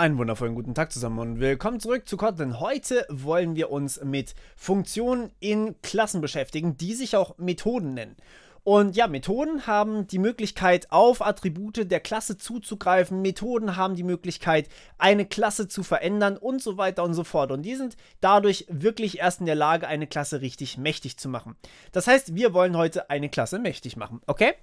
Einen wundervollen guten Tag zusammen und willkommen zurück zu Kotlin. Heute wollen wir uns mit Funktionen in Klassen beschäftigen, die sich auch Methoden nennen. Und ja, Methoden haben die Möglichkeit, auf Attribute der Klasse zuzugreifen. Methoden haben die Möglichkeit, eine Klasse zu verändern und so weiter und so fort. Und die sind dadurch wirklich erst in der Lage, eine Klasse richtig mächtig zu machen. Das heißt, wir wollen heute eine Klasse mächtig machen, okay?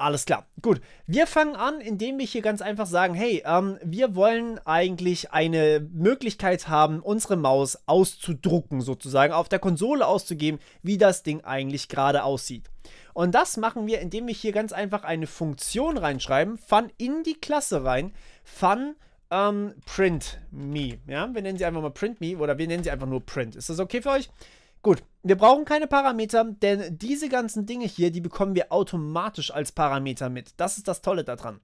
Alles klar. Gut. Wir fangen an, indem wir hier ganz einfach sagen, hey, ähm, wir wollen eigentlich eine Möglichkeit haben, unsere Maus auszudrucken, sozusagen auf der Konsole auszugeben, wie das Ding eigentlich gerade aussieht. Und das machen wir, indem wir hier ganz einfach eine Funktion reinschreiben, fun in die Klasse rein, fun ähm, print me. Ja, wir nennen sie einfach mal print me oder wir nennen sie einfach nur print. Ist das okay für euch? Gut, wir brauchen keine Parameter, denn diese ganzen Dinge hier, die bekommen wir automatisch als Parameter mit. Das ist das Tolle daran.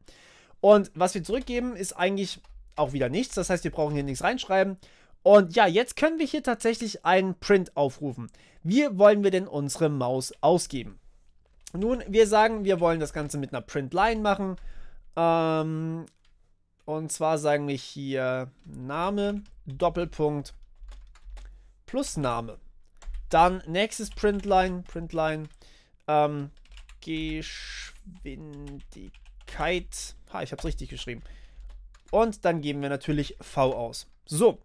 Und was wir zurückgeben, ist eigentlich auch wieder nichts. Das heißt, wir brauchen hier nichts reinschreiben. Und ja, jetzt können wir hier tatsächlich einen Print aufrufen. Wie wollen wir denn unsere Maus ausgeben? Nun, wir sagen, wir wollen das Ganze mit einer Printline machen. Ähm, und zwar sagen wir hier Name, Doppelpunkt, plus Name. Dann nächstes Printline, Printline, ähm, Geschwindigkeit. Ha, ich habe es richtig geschrieben. Und dann geben wir natürlich V aus. So.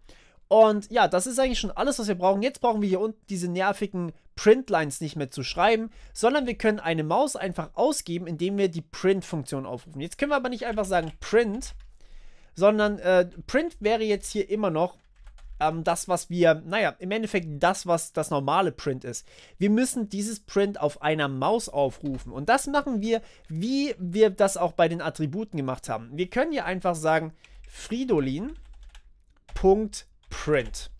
Und ja, das ist eigentlich schon alles, was wir brauchen. Jetzt brauchen wir hier unten diese nervigen Printlines nicht mehr zu schreiben, sondern wir können eine Maus einfach ausgeben, indem wir die Print-Funktion aufrufen. Jetzt können wir aber nicht einfach sagen Print, sondern äh, Print wäre jetzt hier immer noch ähm, das, was wir, naja, im Endeffekt das, was das normale Print ist. Wir müssen dieses Print auf einer Maus aufrufen. Und das machen wir, wie wir das auch bei den Attributen gemacht haben. Wir können hier einfach sagen, fridolin.print.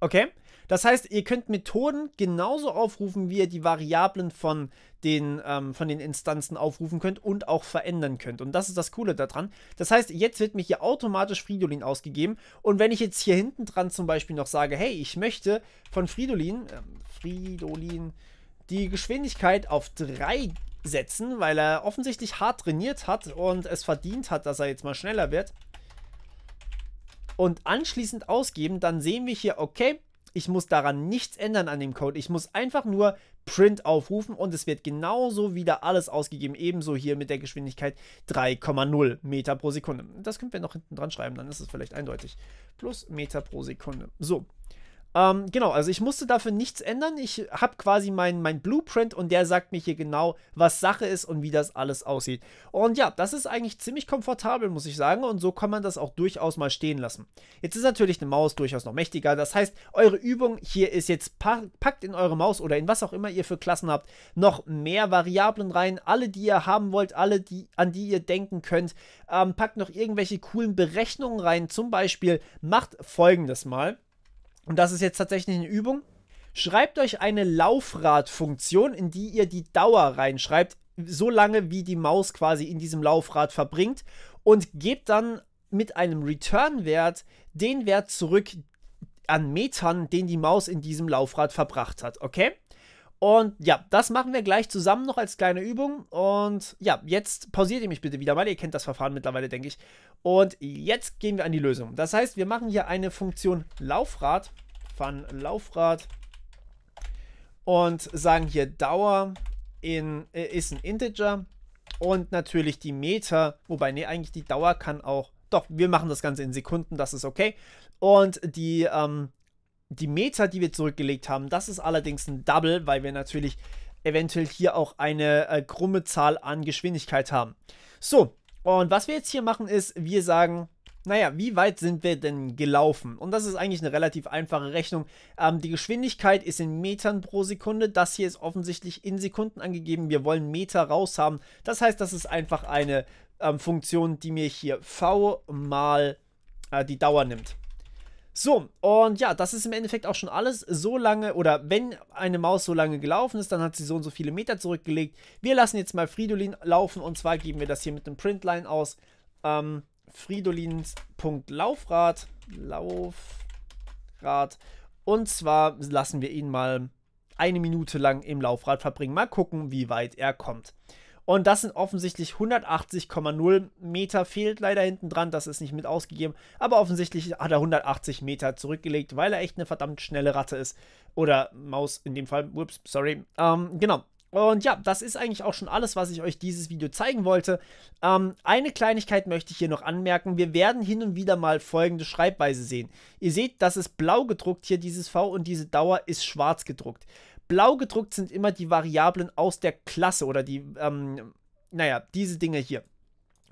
Okay? Das heißt, ihr könnt Methoden genauso aufrufen, wie ihr die Variablen von den, ähm, von den Instanzen aufrufen könnt und auch verändern könnt. Und das ist das Coole daran. Das heißt, jetzt wird mir hier automatisch Fridolin ausgegeben. Und wenn ich jetzt hier hinten dran zum Beispiel noch sage, hey, ich möchte von Fridolin, ähm, Fridolin, die Geschwindigkeit auf 3 setzen, weil er offensichtlich hart trainiert hat und es verdient hat, dass er jetzt mal schneller wird. Und anschließend ausgeben, dann sehen wir hier, okay, ich muss daran nichts ändern an dem Code. Ich muss einfach nur Print aufrufen und es wird genauso wieder alles ausgegeben. Ebenso hier mit der Geschwindigkeit 3,0 Meter pro Sekunde. Das können wir noch hinten dran schreiben, dann ist es vielleicht eindeutig. Plus Meter pro Sekunde. So. Ähm, genau, also ich musste dafür nichts ändern. Ich habe quasi meinen mein Blueprint und der sagt mir hier genau, was Sache ist und wie das alles aussieht. Und ja, das ist eigentlich ziemlich komfortabel, muss ich sagen. Und so kann man das auch durchaus mal stehen lassen. Jetzt ist natürlich eine Maus durchaus noch mächtiger. Das heißt, eure Übung hier ist jetzt, pa packt in eure Maus oder in was auch immer ihr für Klassen habt, noch mehr Variablen rein. Alle, die ihr haben wollt, alle, die, an die ihr denken könnt. Ähm, packt noch irgendwelche coolen Berechnungen rein. Zum Beispiel macht folgendes mal und das ist jetzt tatsächlich eine Übung, schreibt euch eine Laufradfunktion, in die ihr die Dauer reinschreibt, so lange wie die Maus quasi in diesem Laufrad verbringt und gebt dann mit einem Return-Wert den Wert zurück an Metern, den die Maus in diesem Laufrad verbracht hat, okay? Und ja, das machen wir gleich zusammen noch als kleine Übung. Und ja, jetzt pausiert ihr mich bitte wieder mal. Ihr kennt das Verfahren mittlerweile, denke ich. Und jetzt gehen wir an die Lösung. Das heißt, wir machen hier eine Funktion Laufrad von Laufrad und sagen hier Dauer in, äh, ist ein Integer und natürlich die Meter, wobei, nee, eigentlich die Dauer kann auch, doch, wir machen das Ganze in Sekunden, das ist okay. Und die ähm, die Meta, die wir zurückgelegt haben, das ist allerdings ein Double, weil wir natürlich eventuell hier auch eine äh, krumme Zahl an Geschwindigkeit haben. So, und was wir jetzt hier machen ist, wir sagen, naja, wie weit sind wir denn gelaufen? Und das ist eigentlich eine relativ einfache Rechnung. Ähm, die Geschwindigkeit ist in Metern pro Sekunde. Das hier ist offensichtlich in Sekunden angegeben. Wir wollen Meter raus haben. Das heißt, das ist einfach eine ähm, Funktion, die mir hier V mal äh, die Dauer nimmt. So, und ja, das ist im Endeffekt auch schon alles. So lange, oder wenn eine Maus so lange gelaufen ist, dann hat sie so und so viele Meter zurückgelegt. Wir lassen jetzt mal Fridolin laufen und zwar geben wir das hier mit einem Printline aus. Ähm, Fridolins.laufrad, Laufrad. Und zwar lassen wir ihn mal eine Minute lang im Laufrad verbringen. Mal gucken, wie weit er kommt. Und das sind offensichtlich 180,0 Meter. Fehlt leider hinten dran, das ist nicht mit ausgegeben. Aber offensichtlich hat er 180 Meter zurückgelegt, weil er echt eine verdammt schnelle Ratte ist. Oder Maus in dem Fall. Ups, sorry. Ähm, genau. Und ja, das ist eigentlich auch schon alles, was ich euch dieses Video zeigen wollte. Ähm, eine Kleinigkeit möchte ich hier noch anmerken. Wir werden hin und wieder mal folgende Schreibweise sehen. Ihr seht, das ist blau gedruckt hier, dieses V, und diese Dauer ist schwarz gedruckt. Blau gedruckt sind immer die Variablen aus der Klasse oder die, ähm, naja, diese Dinge hier.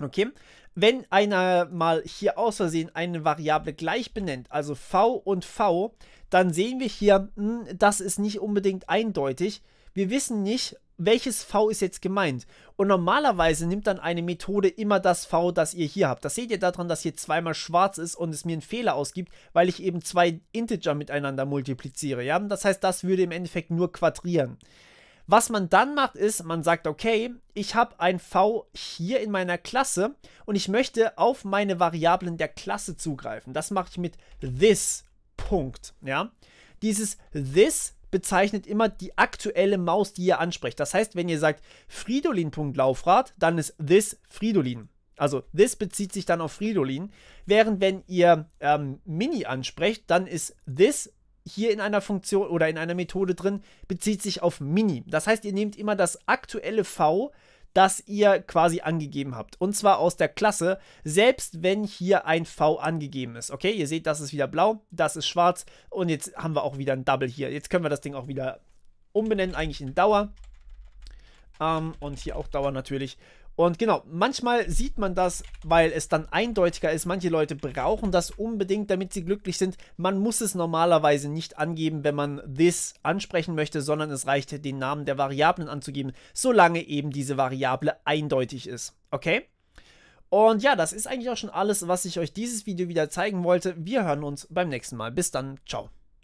Okay, wenn einer mal hier aus Versehen eine Variable gleich benennt, also v und v, dann sehen wir hier, mh, hm, das ist nicht unbedingt eindeutig. Wir wissen nicht, welches V ist jetzt gemeint? Und normalerweise nimmt dann eine Methode immer das V, das ihr hier habt. Das seht ihr daran, dass hier zweimal schwarz ist und es mir einen Fehler ausgibt, weil ich eben zwei Integer miteinander multipliziere. Ja? Das heißt, das würde im Endeffekt nur quadrieren. Was man dann macht, ist, man sagt, okay, ich habe ein V hier in meiner Klasse und ich möchte auf meine Variablen der Klasse zugreifen. Das mache ich mit this. Punkt. Ja? Dieses this bezeichnet immer die aktuelle Maus, die ihr ansprecht. Das heißt, wenn ihr sagt Fridolin.laufrad, dann ist this Fridolin. Also this bezieht sich dann auf Fridolin. Während wenn ihr ähm, Mini ansprecht, dann ist this hier in einer Funktion oder in einer Methode drin, bezieht sich auf Mini. Das heißt, ihr nehmt immer das aktuelle V das ihr quasi angegeben habt. Und zwar aus der Klasse, selbst wenn hier ein V angegeben ist. Okay, ihr seht, das ist wieder blau, das ist schwarz und jetzt haben wir auch wieder ein Double hier. Jetzt können wir das Ding auch wieder umbenennen, eigentlich in Dauer. Ähm, und hier auch Dauer natürlich. Und genau, manchmal sieht man das, weil es dann eindeutiger ist. Manche Leute brauchen das unbedingt, damit sie glücklich sind. Man muss es normalerweise nicht angeben, wenn man this ansprechen möchte, sondern es reicht, den Namen der Variablen anzugeben, solange eben diese Variable eindeutig ist. Okay? Und ja, das ist eigentlich auch schon alles, was ich euch dieses Video wieder zeigen wollte. Wir hören uns beim nächsten Mal. Bis dann, ciao.